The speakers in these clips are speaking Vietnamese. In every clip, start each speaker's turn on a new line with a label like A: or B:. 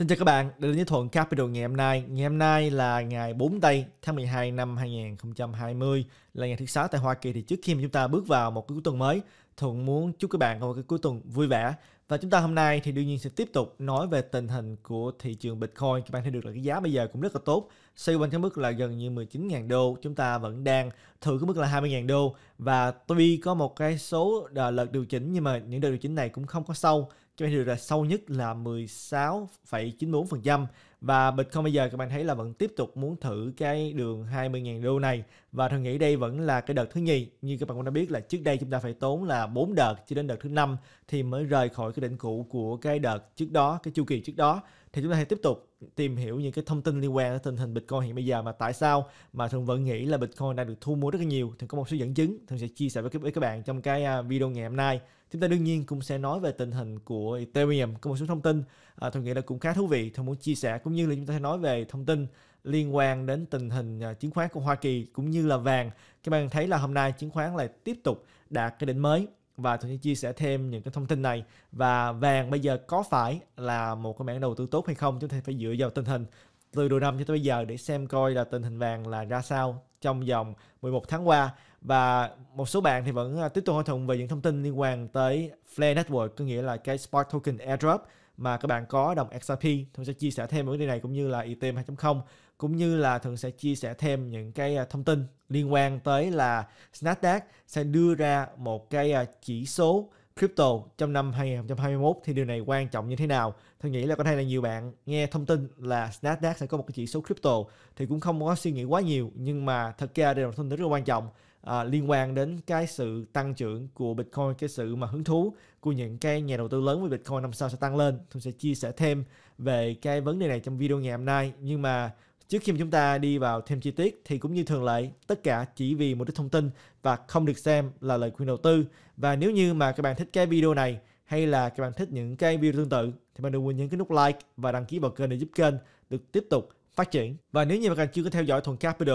A: Xin chào các bạn, Đây là với Thuận Capital ngày hôm nay. Ngày hôm nay là ngày 4 tây tháng 12 năm 2020, là ngày thứ sáu tại Hoa Kỳ. Thì trước khi mà chúng ta bước vào một cái cuối tuần mới, Thuận muốn chúc các bạn có một cái cuối tuần vui vẻ. Và chúng ta hôm nay thì đương nhiên sẽ tiếp tục nói về tình hình của thị trường Bitcoin. Các bạn thấy được là cái giá bây giờ cũng rất là tốt. Xoay quanh cái mức là gần như 19.000 đô, chúng ta vẫn đang thử cái mức là 20.000 đô. Và tuy có một cái số ờ, đợt điều chỉnh nhưng mà những đợt điều chỉnh này cũng không có sâu cho bạn điều là sâu nhất là 16,94% và Bitcoin bây giờ các bạn thấy là vẫn tiếp tục muốn thử cái đường 20.000 đô này và tôi nghĩ đây vẫn là cái đợt thứ nhì như các bạn cũng đã biết là trước đây chúng ta phải tốn là 4 đợt cho đến đợt thứ năm thì mới rời khỏi cái đỉnh cũ của cái đợt trước đó cái chu kỳ trước đó thì chúng ta hãy tiếp tục tìm hiểu những cái thông tin liên quan đến tình hình Bitcoin hiện bây giờ mà tại sao mà thường vẫn nghĩ là Bitcoin đang được thu mua rất là nhiều thì có một số dẫn chứng thường sẽ chia sẻ với các, với các bạn trong cái à, video ngày hôm nay chúng ta đương nhiên cũng sẽ nói về tình hình của Ethereum có một số thông tin à, thường nghĩ là cũng khá thú vị thường muốn chia sẻ cũng như là chúng ta sẽ nói về thông tin liên quan đến tình hình à, chứng khoán của Hoa Kỳ cũng như là vàng các bạn thấy là hôm nay chứng khoán lại tiếp tục đạt cái đỉnh mới và Thuận chia sẻ thêm những cái thông tin này và vàng bây giờ có phải là một cái mảng đầu tư tốt hay không chúng ta phải dựa vào tình hình từ đầu năm cho tới bây giờ để xem coi là tình hình vàng là ra sao trong vòng 11 tháng qua và một số bạn thì vẫn à, tiếp tục hỏi thuận về những thông tin liên quan tới Flare Network có nghĩa là cái Spark Token Airdrop mà các bạn có đồng XRP thường sẽ chia sẻ thêm vấn đề này cũng như là Ethereum 2.0 cũng như là thường sẽ chia sẻ thêm những cái à, thông tin liên quan tới là Nasdaq sẽ đưa ra một cái à, chỉ số crypto trong năm 2021 thì điều này quan trọng như thế nào? Tôi nghĩ là có thể là nhiều bạn nghe thông tin là Nasdaq sẽ có một cái chỉ số crypto thì cũng không có suy nghĩ quá nhiều nhưng mà thật ra đây là thông tin rất là quan trọng à, liên quan đến cái sự tăng trưởng của Bitcoin, cái sự mà hứng thú của những cái nhà đầu tư lớn với Bitcoin năm sau sẽ tăng lên. Tôi sẽ chia sẻ thêm về cái vấn đề này trong video ngày hôm nay. Nhưng mà Trước khi mà chúng ta đi vào thêm chi tiết thì cũng như thường lệ, tất cả chỉ vì một đích thông tin và không được xem là lời khuyên đầu tư. Và nếu như mà các bạn thích cái video này hay là các bạn thích những cái video tương tự thì bạn đừng quên nhấn cái nút like và đăng ký vào kênh để giúp kênh được tiếp tục phát triển. Và nếu như mà các bạn chưa có theo dõi Thuần Capital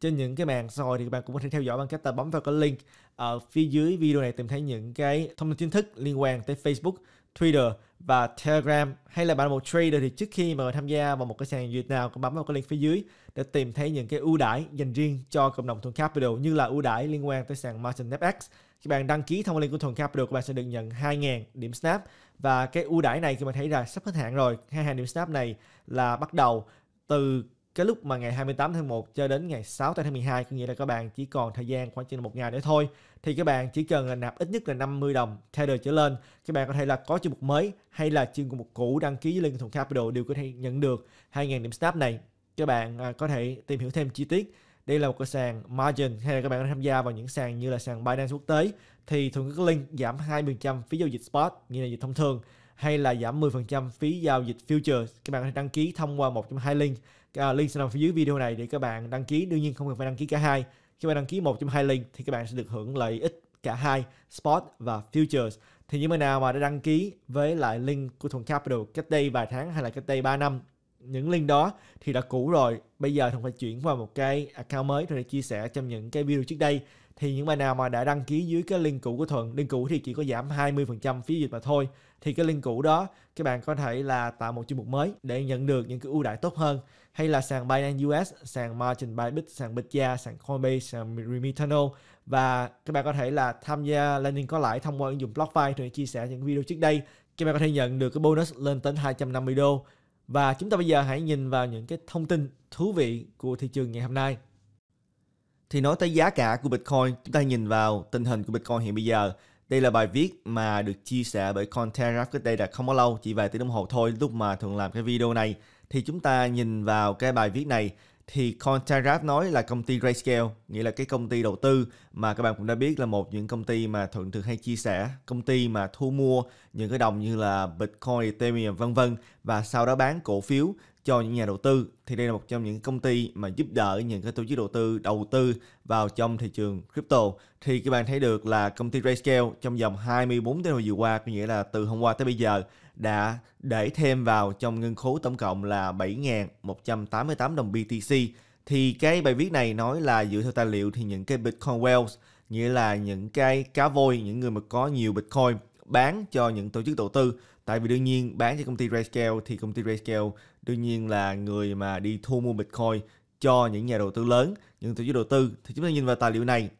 A: trên những cái mạng xã hội thì các bạn cũng có thể theo dõi bằng cách ta bấm vào cái link ở phía dưới video này tìm thấy những cái thông tin chính thức liên quan tới Facebook, Twitter và Telegram hay là bạn là một trader thì trước khi mà tham gia vào một cái sàn duyệt nào cũng bấm vào cái link phía dưới để tìm thấy những cái ưu đãi dành riêng cho cộng đồng Thuần Capital như là ưu đãi liên quan tới sàn Margin FX khi bạn đăng ký thông qua link của Thuần Capital các bạn sẽ được nhận 2.000 điểm snap và cái ưu đãi này khi mà thấy là sắp hết hạn rồi 2.000 điểm snap này là bắt đầu từ cái lúc mà ngày 28 tháng 1 cho đến ngày 6 tháng 12 có nghĩa là các bạn chỉ còn thời gian khoảng chừng một ngày nữa thôi thì các bạn chỉ cần là nạp ít nhất là 50 đồng theo trở lên các bạn có thể là có chương mục mới hay là chương mục cũ đăng ký với link thùng capital đều có thể nhận được 2.000 điểm snap này các bạn à, có thể tìm hiểu thêm chi tiết đây là một cái sàn margin hay là các bạn có tham gia vào những sàn như là sàn Binance quốc tế thì thường có link giảm 20% phí giao dịch spot như là dịch thông thường hay là giảm 10% phí giao dịch future các bạn có thể đăng ký thông qua một trong hai link à, link sẽ nằm phía dưới video này để các bạn đăng ký đương nhiên không cần phải đăng ký cả hai khi bạn đăng ký một trong hai link thì các bạn sẽ được hưởng lợi ích cả hai spot và futures thì những người nào mà đã đăng ký với lại link của Thuận Capital cách đây vài tháng hay là cách đây 3 năm những link đó thì đã cũ rồi bây giờ Thuận phải chuyển qua một cái account mới rồi đã chia sẻ trong những cái video trước đây thì những bài nào mà đã đăng ký dưới cái link cũ của Thuận, link cũ thì chỉ có giảm 20% phí dịch mà thôi. Thì cái link cũ đó các bạn có thể là tạo một chương mục mới để nhận được những cái ưu đãi tốt hơn hay là sàn Binance US, sàn Margin Bybit, sàn Bitja, sàn Coinbase, sàn Remitano và các bạn có thể là tham gia landing có lãi thông qua ứng dụng BlockFi để chia sẻ những video trước đây. Các bạn có thể nhận được cái bonus lên tới 250 đô. Và chúng ta bây giờ hãy nhìn vào những cái thông tin thú vị của thị trường ngày hôm nay. Thì nói tới giá cả của Bitcoin, chúng ta nhìn vào tình hình của Bitcoin hiện bây giờ. Đây là bài viết mà được chia sẻ bởi Cointelegraph cách đây là không có lâu, chỉ vài tiếng đồng hồ thôi lúc mà thường làm cái video này. Thì chúng ta nhìn vào cái bài viết này thì Cointelegraph nói là công ty Grayscale, nghĩa là cái công ty đầu tư mà các bạn cũng đã biết là một những công ty mà thường thường hay chia sẻ, công ty mà thu mua những cái đồng như là Bitcoin, Ethereum vân vân và sau đó bán cổ phiếu cho những nhà đầu tư thì đây là một trong những công ty mà giúp đỡ những cái tổ chức đầu tư đầu tư vào trong thị trường crypto thì các bạn thấy được là công ty Grayscale trong vòng 24 tiếng hồi vừa qua có nghĩa là từ hôm qua tới bây giờ đã để thêm vào trong ngân khố tổng cộng là 7.188 đồng BTC thì cái bài viết này nói là dựa theo tài liệu thì những cái Bitcoin whales nghĩa là những cái cá voi những người mà có nhiều Bitcoin bán cho những tổ chức đầu tư tại vì đương nhiên bán cho công ty Grayscale thì công ty Grayscale đương nhiên là người mà đi thu mua Bitcoin cho những nhà đầu tư lớn, những tổ chức đầu tư thì chúng ta nhìn vào tài liệu này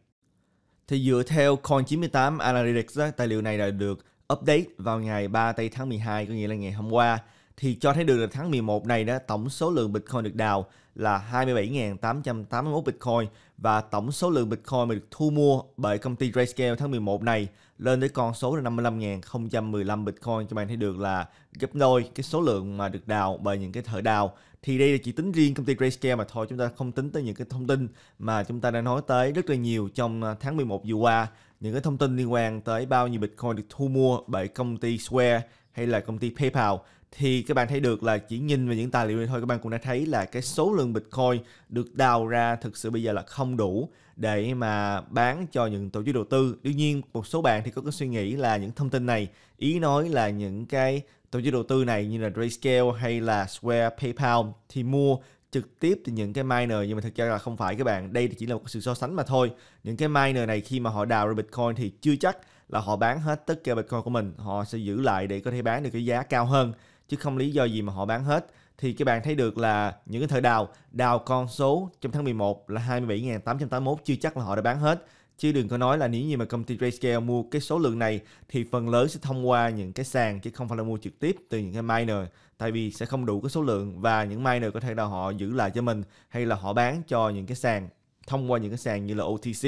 A: thì dựa theo Coin98 Analytics tài liệu này đã được update vào ngày 3 tây tháng 12 có nghĩa là ngày hôm qua thì cho thấy được là tháng 11 này đó tổng số lượng Bitcoin được đào là 27.881 Bitcoin và tổng số lượng Bitcoin mà được thu mua bởi công ty Grayscale tháng 11 này lên tới con số là 55.015 Bitcoin cho bạn thấy được là gấp đôi cái số lượng mà được đào bởi những cái thợ đào thì đây là chỉ tính riêng công ty Grayscale mà thôi chúng ta không tính tới những cái thông tin mà chúng ta đã nói tới rất là nhiều trong à, tháng 11 vừa qua những cái thông tin liên quan tới bao nhiêu Bitcoin được thu mua bởi công ty Square hay là công ty PayPal thì các bạn thấy được là chỉ nhìn vào những tài liệu này thôi các bạn cũng đã thấy là cái số lượng Bitcoin được đào ra thực sự bây giờ là không đủ để mà bán cho những tổ chức đầu tư. Đương nhiên một số bạn thì có cái suy nghĩ là những thông tin này ý nói là những cái tổ chức đầu tư này như là Grayscale hay là Square, PayPal thì mua trực tiếp từ những cái miner nhưng mà thực ra là không phải các bạn đây chỉ là một sự so sánh mà thôi những cái miner này khi mà họ đào ra bitcoin thì chưa chắc là họ bán hết tất cả bitcoin của mình họ sẽ giữ lại để có thể bán được cái giá cao hơn chứ không lý do gì mà họ bán hết thì các bạn thấy được là những cái thợ đào đào con số trong tháng 11 là 27.881 chưa chắc là họ đã bán hết chứ đừng có nói là nếu như mà công ty Grayscale mua cái số lượng này thì phần lớn sẽ thông qua những cái sàn chứ không phải là mua trực tiếp từ những cái miner tại vì sẽ không đủ cái số lượng và những miner có thể là họ giữ lại cho mình hay là họ bán cho những cái sàn thông qua những cái sàn như là OTC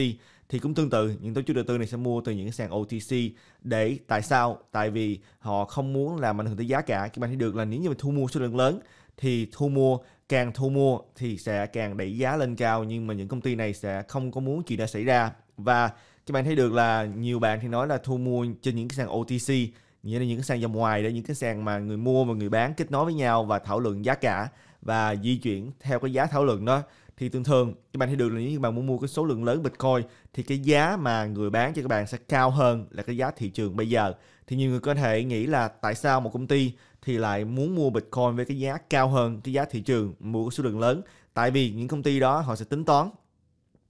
A: thì cũng tương tự những tổ chức đầu tư này sẽ mua từ những cái sàn OTC để tại sao tại vì họ không muốn làm ảnh hưởng tới giá cả các bạn thấy được là nếu như mình thu mua số lượng lớn thì thu mua càng thu mua thì sẽ càng đẩy giá lên cao nhưng mà những công ty này sẽ không có muốn chuyện đã xảy ra và các bạn thấy được là nhiều bạn thì nói là thu mua trên những cái sàn OTC nghĩa là những cái sàn dòng ngoài để những cái sàn mà người mua và người bán kết nối với nhau và thảo luận giá cả và di chuyển theo cái giá thảo luận đó thì thường thường các bạn thấy được là nếu như bạn muốn mua cái số lượng lớn bitcoin thì cái giá mà người bán cho các bạn sẽ cao hơn là cái giá thị trường bây giờ thì nhiều người có thể nghĩ là tại sao một công ty thì lại muốn mua bitcoin với cái giá cao hơn cái giá thị trường mua cái số lượng lớn tại vì những công ty đó họ sẽ tính toán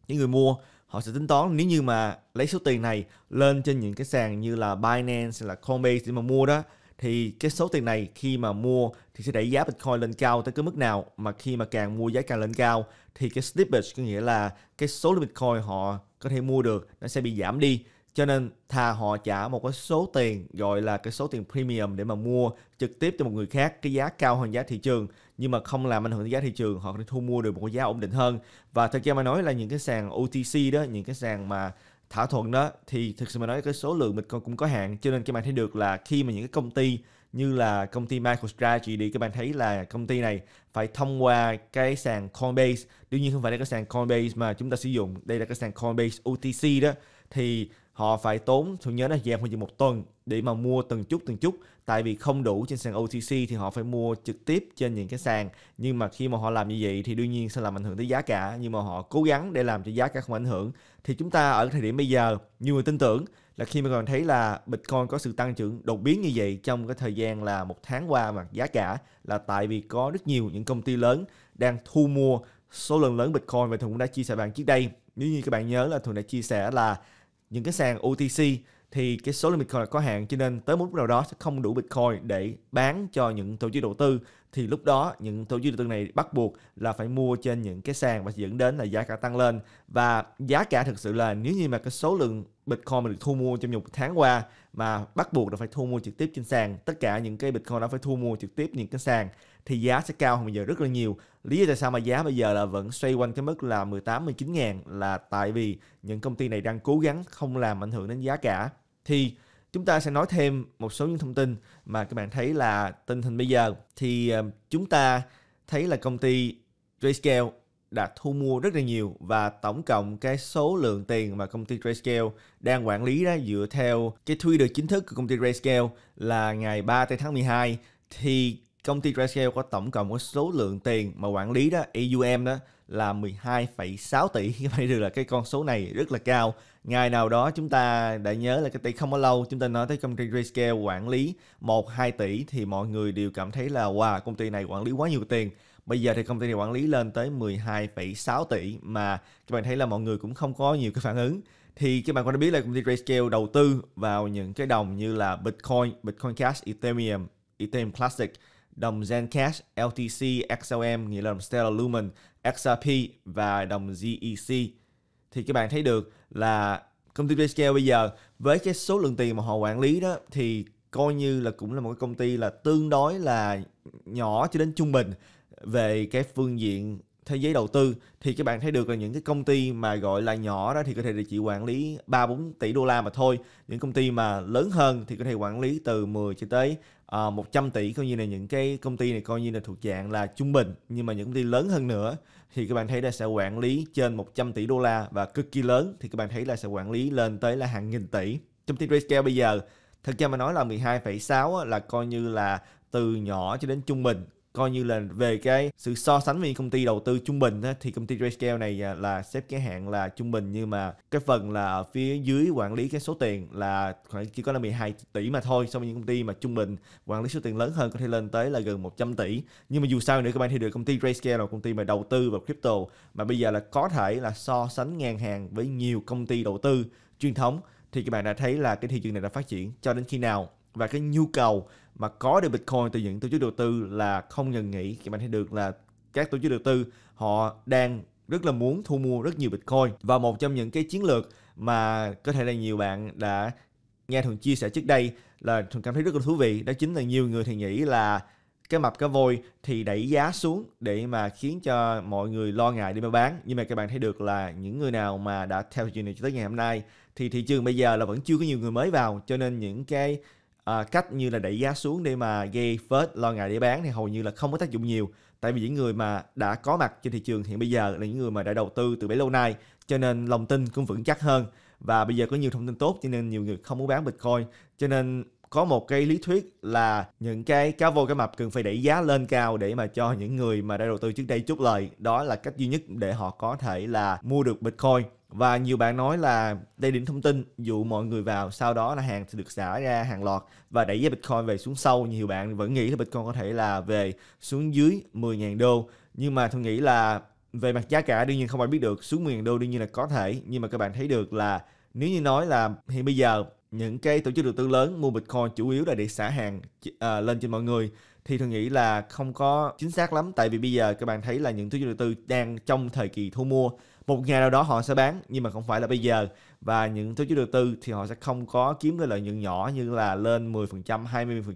A: những người mua họ sẽ tính toán nếu như mà lấy số tiền này lên trên những cái sàn như là Binance hay là Coinbase để mà mua đó thì cái số tiền này khi mà mua thì sẽ đẩy giá Bitcoin lên cao tới cái mức nào mà khi mà càng mua giá càng lên cao thì cái slippage có nghĩa là cái số lượng Bitcoin họ có thể mua được nó sẽ bị giảm đi cho nên thà họ trả một cái số tiền gọi là cái số tiền premium để mà mua trực tiếp cho một người khác cái giá cao hơn giá thị trường nhưng mà không làm ảnh hưởng đến giá thị trường họ có thể thu mua được một cái giá ổn định hơn và thật ra mà nói là những cái sàn OTC đó những cái sàn mà thỏa thuận đó thì thực sự mà nói cái số lượng mình còn cũng có hạn cho nên các bạn thấy được là khi mà những cái công ty như là công ty MicroStrategy đi các bạn thấy là công ty này phải thông qua cái sàn Coinbase đương nhiên không phải là cái sàn Coinbase mà chúng ta sử dụng đây là cái sàn Coinbase OTC đó thì họ phải tốn tôi nhớ là dẹp hơn chừng một tuần để mà mua từng chút từng chút tại vì không đủ trên sàn OTC thì họ phải mua trực tiếp trên những cái sàn nhưng mà khi mà họ làm như vậy thì đương nhiên sẽ làm ảnh hưởng tới giá cả nhưng mà họ cố gắng để làm cho giá cả không ảnh hưởng thì chúng ta ở thời điểm bây giờ nhiều người tin tưởng là khi mà còn thấy là Bitcoin có sự tăng trưởng đột biến như vậy trong cái thời gian là một tháng qua mà giá cả là tại vì có rất nhiều những công ty lớn đang thu mua số lượng lớn Bitcoin và Thuận cũng đã chia sẻ bạn trước đây nếu như các bạn nhớ là Thuận đã chia sẻ là những cái sàn OTC thì cái số lượng Bitcoin có hạn cho nên tới một lúc nào đó sẽ không đủ Bitcoin để bán cho những tổ chức đầu tư thì lúc đó những tổ chức đầu tư này bắt buộc là phải mua trên những cái sàn và dẫn đến là giá cả tăng lên và giá cả thực sự là nếu như mà cái số lượng Bitcoin mà được thu mua trong một tháng qua mà bắt buộc là phải thu mua trực tiếp trên sàn tất cả những cái Bitcoin đó phải thu mua trực tiếp những cái sàn thì giá sẽ cao hơn bây giờ rất là nhiều. Lý do tại sao mà giá bây giờ là vẫn xoay quanh cái mức là 18 19 ngàn là tại vì những công ty này đang cố gắng không làm ảnh hưởng đến giá cả. Thì chúng ta sẽ nói thêm một số những thông tin mà các bạn thấy là tình hình bây giờ thì ờ, chúng ta thấy là công ty Grayscale đã thu mua rất là nhiều và tổng cộng cái số lượng tiền mà công ty Grayscale đang quản lý đó dựa theo cái quy được chính thức của công ty Grayscale là ngày 3 tây tháng 12 thì công ty Grayscale có tổng cộng có số lượng tiền mà quản lý đó EUM đó là 12,6 tỷ các bạn được là cái con số này rất là cao ngày nào đó chúng ta đã nhớ là cái tỷ không có lâu chúng ta nói tới công ty Grayscale quản lý 1 2 tỷ thì mọi người đều cảm thấy là wow công ty này quản lý quá nhiều tiền bây giờ thì công ty này quản lý lên tới 12,6 tỷ mà các bạn thấy là mọi người cũng không có nhiều cái phản ứng thì các bạn có biết là công ty Grayscale đầu tư vào những cái đồng như là Bitcoin, Bitcoin Cash, Ethereum, Ethereum Classic đồng Zencash, LTC, XLM, nghĩa là đồng Stellar Lumen, XRP và đồng GEC. Thì các bạn thấy được là công ty Grayscale bây giờ với cái số lượng tiền mà họ quản lý đó thì coi như là cũng là một cái công ty là tương đối là nhỏ cho đến trung bình về cái phương diện thế giới đầu tư thì các bạn thấy được là những cái công ty mà gọi là nhỏ đó thì có thể là chỉ quản lý 3 4 tỷ đô la mà thôi. Những công ty mà lớn hơn thì có thể quản lý từ 10 cho tới uh, ờ, 100 tỷ coi như là những cái công ty này coi như là thuộc dạng là trung bình nhưng mà những công ty lớn hơn nữa thì các bạn thấy là sẽ quản lý trên 100 tỷ đô la và cực kỳ lớn thì các bạn thấy là sẽ quản lý lên tới là hàng nghìn tỷ. Trong team Rescale bây giờ thực ra mà nói là 12,6 là coi như là từ nhỏ cho đến trung bình coi như là về cái sự so sánh với những công ty đầu tư trung bình á, thì công ty Grayscale này à, là xếp cái hạng là trung bình nhưng mà cái phần là ở phía dưới quản lý cái số tiền là khoảng chỉ có là 12 tỷ mà thôi so với những công ty mà trung bình quản lý số tiền lớn hơn có thể lên tới là gần 100 tỷ nhưng mà dù sao nữa các bạn thì được công ty Grayscale là công ty mà đầu tư vào crypto mà bây giờ là có thể là so sánh ngang hàng với nhiều công ty đầu tư truyền thống thì các bạn đã thấy là cái thị trường này đã phát triển cho đến khi nào và cái nhu cầu mà có được Bitcoin từ những tổ chức đầu tư là không ngừng nghỉ thì bạn thấy được là các tổ chức đầu tư họ đang rất là muốn thu mua rất nhiều Bitcoin và một trong những cái chiến lược mà có thể là nhiều bạn đã nghe thường chia sẻ trước đây là thường cảm thấy rất là thú vị đó chính là nhiều người thì nghĩ là cái mập cá voi thì đẩy giá xuống để mà khiến cho mọi người lo ngại đi mà bán nhưng mà các bạn thấy được là những người nào mà đã theo chuyện này cho tới ngày hôm nay thì thị trường bây giờ là vẫn chưa có nhiều người mới vào cho nên những cái à, cách như là đẩy giá xuống để mà gây phớt lo ngại để bán thì hầu như là không có tác dụng nhiều tại vì những người mà đã có mặt trên thị trường hiện bây giờ là những người mà đã đầu tư từ bấy lâu nay cho nên lòng tin cũng vững chắc hơn và bây giờ có nhiều thông tin tốt cho nên nhiều người không muốn bán bitcoin cho nên có một cái lý thuyết là những cái cá voi cá mập cần phải đẩy giá lên cao để mà cho những người mà đã đầu tư trước đây chút lời đó là cách duy nhất để họ có thể là mua được bitcoin và nhiều bạn nói là đây đỉnh thông tin dụ mọi người vào sau đó là hàng sẽ được xả ra hàng loạt và đẩy giá Bitcoin về xuống sâu nhiều bạn vẫn nghĩ là Bitcoin có thể là về xuống dưới 10.000 đô nhưng mà tôi nghĩ là về mặt giá cả đương nhiên không ai biết được xuống 10.000 đô đương nhiên là có thể nhưng mà các bạn thấy được là nếu như nói là hiện bây giờ những cái tổ chức đầu tư lớn mua Bitcoin chủ yếu là để xả hàng à, lên trên mọi người thì tôi nghĩ là không có chính xác lắm tại vì bây giờ các bạn thấy là những tổ chức đầu tư đang trong thời kỳ thu mua một ngày nào đó họ sẽ bán nhưng mà không phải là bây giờ và những tổ chức đầu tư thì họ sẽ không có kiếm cái lợi nhuận nhỏ như là lên 10%,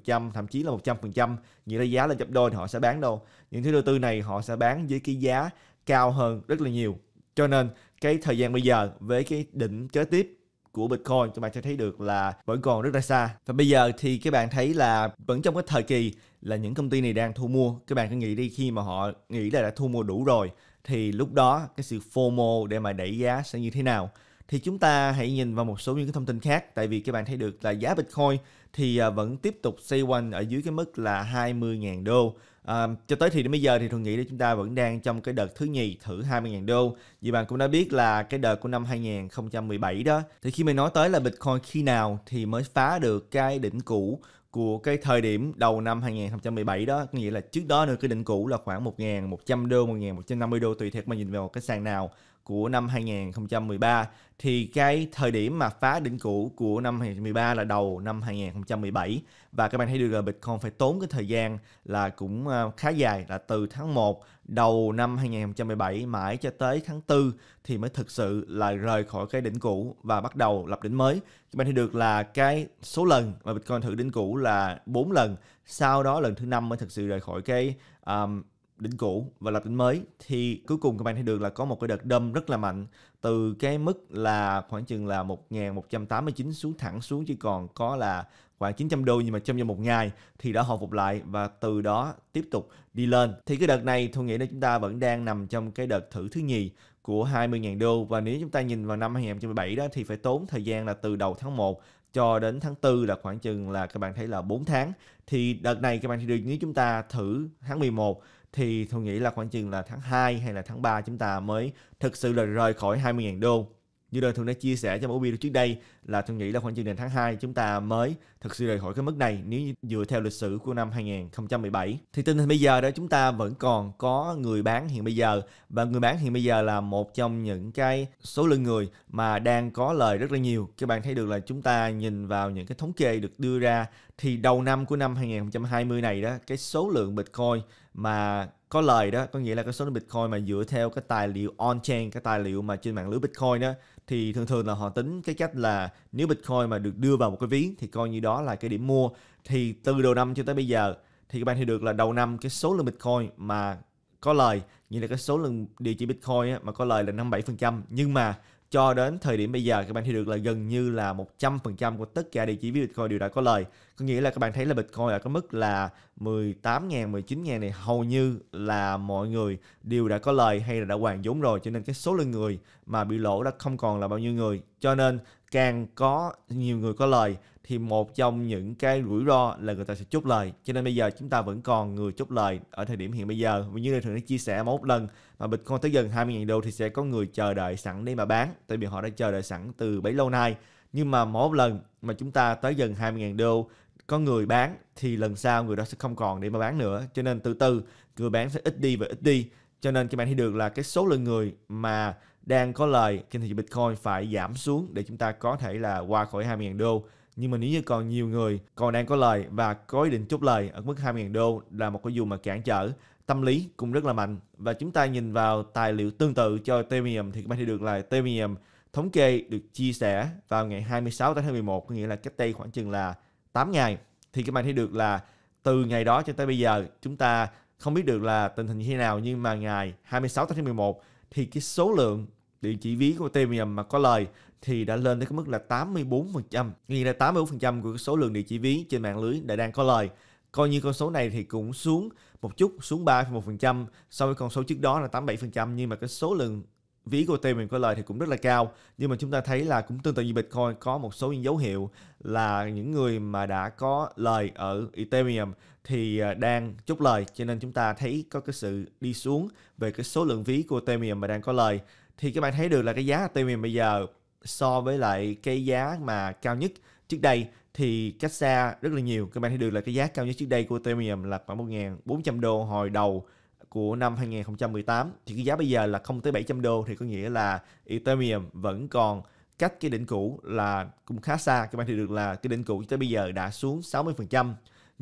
A: 20%, thậm chí là 100% như là giá lên gấp đôi thì họ sẽ bán đâu. Những thứ đầu tư này họ sẽ bán với cái giá cao hơn rất là nhiều. Cho nên cái thời gian bây giờ với cái đỉnh kế tiếp của Bitcoin các bạn sẽ thấy được là vẫn còn rất là xa. Và bây giờ thì các bạn thấy là vẫn trong cái thời kỳ là những công ty này đang thu mua. Các bạn cứ nghĩ đi khi mà họ nghĩ là đã thu mua đủ rồi thì lúc đó cái sự FOMO để mà đẩy giá sẽ như thế nào thì chúng ta hãy nhìn vào một số những cái thông tin khác tại vì các bạn thấy được là giá Bitcoin thì à, vẫn tiếp tục xoay quanh ở dưới cái mức là 20.000 đô à, cho tới thì đến bây giờ thì tôi nghĩ là chúng ta vẫn đang trong cái đợt thứ nhì thử 20.000 đô vì bạn cũng đã biết là cái đợt của năm 2017 đó thì khi mình nói tới là Bitcoin khi nào thì mới phá được cái đỉnh cũ của cái thời điểm đầu năm 2017 đó nghĩa là trước đó nữa cái định cũ là khoảng 1.100 đô 1.150 đô tùy theo mà nhìn vào cái sàn nào của năm 2013 thì cái thời điểm mà phá đỉnh cũ của năm 2013 là đầu năm 2017 và các bạn thấy được là Bitcoin phải tốn cái thời gian là cũng ờ, khá dài là từ tháng 1 đầu năm 2017 mãi cho tới tháng 4 thì mới thực sự là rời khỏi cái đỉnh cũ và bắt đầu lập đỉnh mới. Các bạn thấy được là cái số lần mà Bitcoin thử đỉnh cũ là 4 lần, sau đó lần thứ năm mới thực sự rời khỏi cái um, đỉnh cũ và lập đỉnh mới thì cuối cùng các bạn thấy được là có một cái đợt đâm rất là mạnh từ cái mức là khoảng chừng là 1189 xuống thẳng xuống chỉ còn có là khoảng 900 đô nhưng mà trong vòng một ngày thì đã hồi phục lại và từ đó tiếp tục đi lên. Thì cái đợt này tôi nghĩ là chúng ta vẫn đang nằm trong cái đợt thử thứ nhì của 20.000 đô và nếu chúng ta nhìn vào năm 2017 đó thì phải tốn thời gian là từ đầu tháng 1 cho đến tháng 4 là khoảng chừng là các bạn thấy là 4 tháng thì đợt này các bạn thấy được nếu chúng ta thử tháng 11 thì tôi nghĩ là khoảng chừng là tháng 2 hay là tháng 3 chúng ta mới thực sự là rời khỏi 20.000 đô như đời thường đã chia sẻ trong Ubi trước đây là tôi nghĩ là khoảng chừng đến tháng 2 chúng ta mới thực sự rời khỏi cái mức này nếu dựa theo lịch sử của năm 2017. Thì tình hình bây giờ đó chúng ta vẫn còn có người bán hiện bây giờ và người bán hiện bây giờ là một trong những cái số lượng người mà đang có lời rất là nhiều. Các bạn thấy được là chúng ta nhìn vào những cái thống kê được đưa ra thì đầu năm của năm 2020 này đó cái số lượng Bitcoin mà có lời đó có nghĩa là cái số lượng bitcoin mà dựa theo cái tài liệu on chain cái tài liệu mà trên mạng lưới bitcoin đó thì thường thường là họ tính cái cách là nếu bitcoin mà được đưa vào một cái ví thì coi như đó là cái điểm mua thì từ đầu năm cho tới bây giờ thì các bạn thấy được là đầu năm cái số lượng bitcoin mà có lời như là cái số lượng địa chỉ bitcoin á, mà có lời là 57% nhưng mà cho đến thời điểm bây giờ các bạn thấy được là gần như là 100% của tất cả địa chỉ ví Bitcoin đều đã có lời. Có nghĩa là các bạn thấy là Bitcoin ở cái mức là 18.000, 19.000 này hầu như là mọi người đều đã có lời hay là đã hoàn vốn rồi cho nên cái số lượng người mà bị lỗ đã không còn là bao nhiêu người. Cho nên càng có nhiều người có lời thì một trong những cái rủi ro là người ta sẽ chốt lời cho nên bây giờ chúng ta vẫn còn người chốt lời ở thời điểm hiện bây giờ và như này thường đã chia sẻ một lần mà bitcoin tới gần 20.000 đô thì sẽ có người chờ đợi sẵn để mà bán tại vì họ đã chờ đợi sẵn từ bấy lâu nay nhưng mà mỗi lần mà chúng ta tới gần 20.000 đô có người bán thì lần sau người đó sẽ không còn để mà bán nữa cho nên từ từ người bán sẽ ít đi và ít đi cho nên các bạn thấy được là cái số lượng người mà đang có lời trên thị trường Bitcoin phải giảm xuống để chúng ta có thể là qua khỏi 20.000 đô. Nhưng mà nếu như còn nhiều người còn đang có lời và có ý định chốt lời ở mức 20.000 đô là một cái dù mà cản trở tâm lý cũng rất là mạnh. Và chúng ta nhìn vào tài liệu tương tự cho Ethereum thì các bạn thấy được là Ethereum thống kê được chia sẻ vào ngày 26 tháng 11 có nghĩa là cách đây khoảng chừng là 8 ngày thì các bạn thấy được là từ ngày đó cho tới bây giờ chúng ta không biết được là tình hình như thế nào nhưng mà ngày 26 tháng 11 thì cái số lượng địa chỉ ví của Ethereum mà có lời thì đã lên tới cái mức là 84%, nghĩa là 84% của số lượng địa chỉ ví trên mạng lưới đã đang có lời. Coi như con số này thì cũng xuống một chút, xuống 3,1% so với con số trước đó là 87%, nhưng mà cái số lượng ví của Ethereum có lời thì cũng rất là cao. Nhưng mà chúng ta thấy là cũng tương tự như Bitcoin có một số những dấu hiệu là những người mà đã có lời ở Ethereum thì à, đang chốt lời cho nên chúng ta thấy có cái sự đi xuống về cái số lượng ví của Ethereum mà đang có lời thì các bạn thấy được là cái giá Ethereum bây giờ so với lại cái giá mà cao nhất trước đây thì cách xa rất là nhiều. Các bạn thấy được là cái giá cao nhất trước đây của Ethereum là khoảng 1.400 đô hồi đầu của năm 2018 thì cái giá bây giờ là không tới 700 đô thì có nghĩa là Ethereum vẫn còn cách cái đỉnh cũ là cũng khá xa các bạn thấy được là cái đỉnh cũ tới bây giờ đã xuống 60%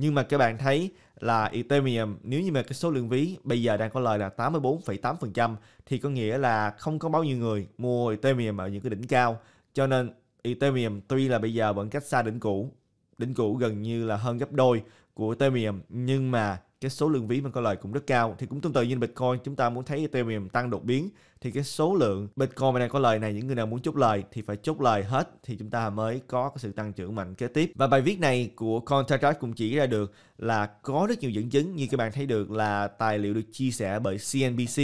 A: nhưng mà các bạn thấy là Ethereum nếu như mà cái số lượng ví bây giờ đang có lời là 84,8% thì có nghĩa là không có bao nhiêu người mua Ethereum ở những cái đỉnh cao. Cho nên Ethereum tuy là bây giờ vẫn cách xa đỉnh cũ, đỉnh cũ gần như là hơn gấp đôi của Ethereum nhưng mà cái số lượng ví mình có lời cũng rất cao thì cũng tương tự như Bitcoin chúng ta muốn thấy Ethereum tăng đột biến thì cái số lượng Bitcoin mà đang có lời này những người nào muốn chốt lời thì phải chốt lời hết thì chúng ta mới có cái sự tăng trưởng mạnh kế tiếp và bài viết này của Contract cũng chỉ ra được là có rất nhiều dẫn chứng như các bạn thấy được là tài liệu được chia sẻ bởi CNBC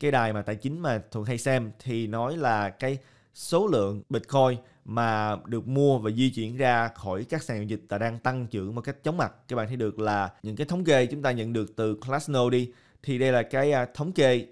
A: cái đài mà tài chính mà thường hay xem thì nói là cái số lượng Bitcoin mà được mua và di chuyển ra khỏi các sàn giao dịch là đang tăng trưởng một cách chóng mặt. Các bạn thấy được là những cái thống kê chúng ta nhận được từ Glassnode đi thì đây là cái à, thống kê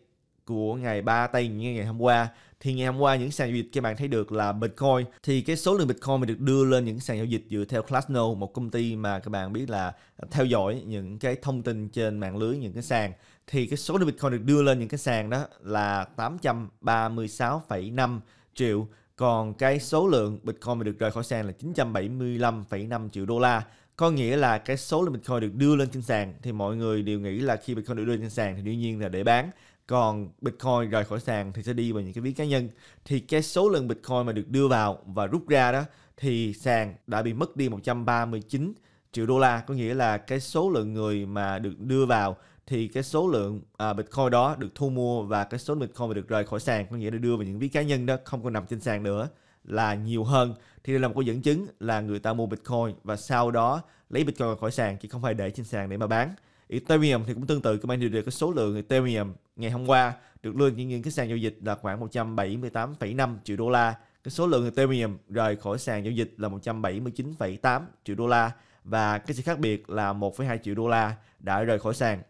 A: của ngày 3 tây như ngày hôm qua thì ngày hôm qua những sàn giao dịch các bạn thấy được là Bitcoin thì cái số lượng Bitcoin mà được đưa lên những sàn giao dịch dựa theo Glassnode một công ty mà các bạn biết là theo dõi những cái thông tin trên mạng lưới những cái sàn thì cái số lượng Bitcoin được đưa lên những cái sàn đó là 836,5 triệu còn cái số lượng Bitcoin mà được rời khỏi sàn là 975,5 triệu đô la. Có nghĩa là cái số lượng Bitcoin được đưa lên trên sàn thì mọi người đều nghĩ là khi Bitcoin được đưa lên trên sàn thì đương nhiên là để bán. Còn Bitcoin rời khỏi sàn thì sẽ đi vào những cái ví cá nhân. Thì cái số lượng Bitcoin mà được đưa vào và rút ra đó thì sàn đã bị mất đi 139 triệu đô la. Có nghĩa là cái số lượng người mà được đưa vào thì cái số lượng à, Bitcoin đó được thu mua và cái số Bitcoin mà được rời khỏi sàn có nghĩa là đưa vào những ví cá nhân đó không còn nằm trên sàn nữa là nhiều hơn thì đây là một cái dẫn chứng là người ta mua Bitcoin và sau đó lấy Bitcoin khỏi sàn chứ không phải để trên sàn để mà bán Ethereum thì cũng tương tự các bạn điều được cái số lượng Ethereum ngày hôm qua được lên trên những cái sàn giao dịch là khoảng 178,5 triệu đô la cái số lượng Ethereum rời khỏi sàn giao dịch là 179,8 triệu đô la và cái sự khác biệt là 1,2 triệu đô la đã rời khỏi sàn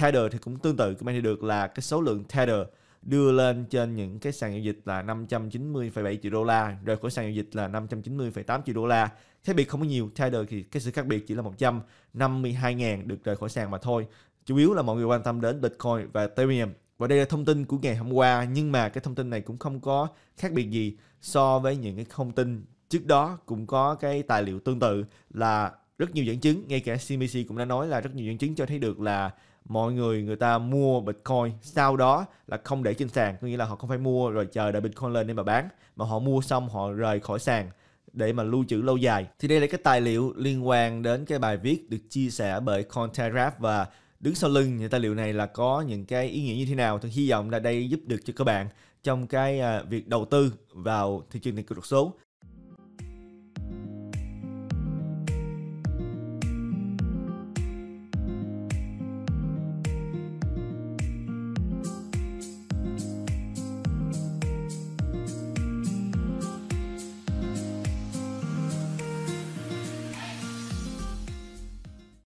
A: Tether thì cũng tương tự các bạn thấy được là cái số lượng Tether đưa lên trên những cái sàn giao dịch là 590,7 triệu đô la, rời khỏi sàn giao dịch là 590,8 triệu đô la. Khác biệt không có nhiều, Tether thì cái sự khác biệt chỉ là 152.000 được rời khỏi sàn mà thôi. Chủ yếu là mọi người quan tâm đến Bitcoin và Ethereum. Và đây là thông tin của ngày hôm qua, nhưng mà cái thông tin này cũng không có khác biệt gì so với những cái thông tin trước đó cũng có cái tài liệu tương tự là rất nhiều dẫn chứng, ngay cả CBC cũng đã nói là rất nhiều dẫn chứng cho thấy được là mọi người người ta mua Bitcoin sau đó là không để trên sàn có nghĩa là họ không phải mua rồi chờ đợi Bitcoin lên để mà bán mà họ mua xong họ rời khỏi sàn để mà lưu trữ lâu dài thì đây là cái tài liệu liên quan đến cái bài viết được chia sẻ bởi Cointelegraph và đứng sau lưng những tài liệu này là có những cái ý nghĩa như thế nào thì hy vọng là đây giúp được cho các bạn trong cái à, việc đầu tư vào thị trường tiền kỹ thuật số